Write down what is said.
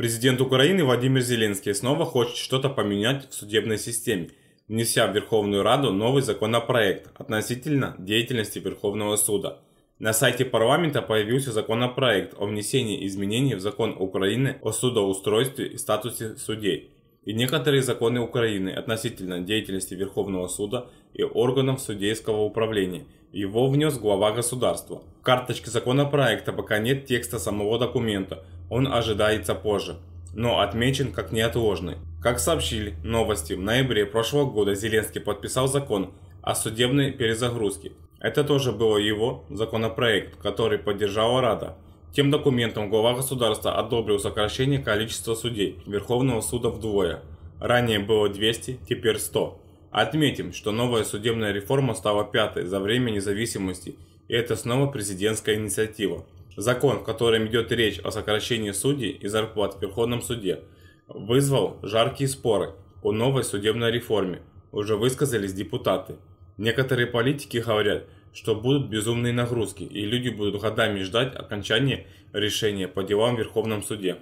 Президент Украины Владимир Зеленский снова хочет что-то поменять в судебной системе, внеся в Верховную Раду новый законопроект относительно деятельности Верховного суда. На сайте парламента появился законопроект о внесении изменений в закон Украины о судоустройстве и статусе судей и некоторые законы Украины относительно деятельности Верховного суда и органов судейского управления. Его внес глава государства. В карточке законопроекта пока нет текста самого документа, он ожидается позже, но отмечен как неотложный. Как сообщили новости, в ноябре прошлого года Зеленский подписал закон о судебной перезагрузке. Это тоже был его законопроект, который поддержала Рада. Тем документом глава государства одобрил сокращение количества судей Верховного суда вдвое. Ранее было 200, теперь 100. Отметим, что новая судебная реформа стала пятой за время независимости, и это снова президентская инициатива. Закон, в котором идет речь о сокращении судей и зарплат в Верховном суде, вызвал жаркие споры о новой судебной реформе. Уже высказались депутаты. Некоторые политики говорят, что будут безумные нагрузки, и люди будут годами ждать окончания решения по делам в Верховном суде.